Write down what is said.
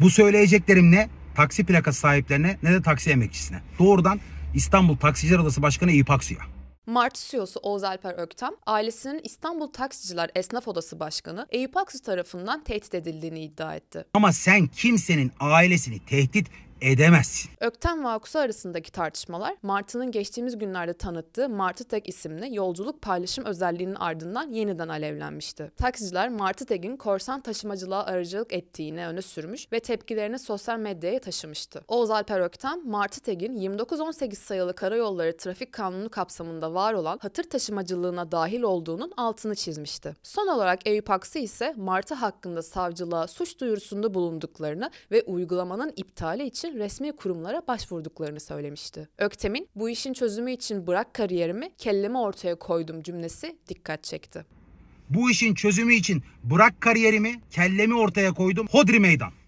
Bu söyleyeceklerim ne taksi plakası sahiplerine ne de taksi emekçisine. Doğrudan İstanbul Taksiciler Odası Başkanı Eyüp Mart CEO'su Oğuz Alper Öktem, ailesinin İstanbul Taksiciler Esnaf Odası Başkanı Eyüp Aksu tarafından tehdit edildiğini iddia etti. Ama sen kimsenin ailesini tehdit edemezsin. Ökten Vakusu arasındaki tartışmalar Martı'nın geçtiğimiz günlerde tanıttığı Martı Tek isimli yolculuk paylaşım özelliğinin ardından yeniden alevlenmişti. Taksiciler Martı Tek'in korsan taşımacılığa aracılık ettiğini öne sürmüş ve tepkilerini sosyal medyaya taşımıştı. Oğuz Alper Ökten, Martı Tek'in 2918 sayılı karayolları trafik kanunu kapsamında var olan hatır taşımacılığına dahil olduğunun altını çizmişti. Son olarak Eyüp Aksı ise Martı hakkında savcılığa suç duyurusunda bulunduklarını ve uygulamanın iptali için değil resmi kurumlara başvurduklarını söylemişti. Öktem'in bu işin çözümü için bırak kariyerimi kellemi ortaya koydum cümlesi dikkat çekti. Bu işin çözümü için bırak kariyerimi kellemi ortaya koydum hodri meydan.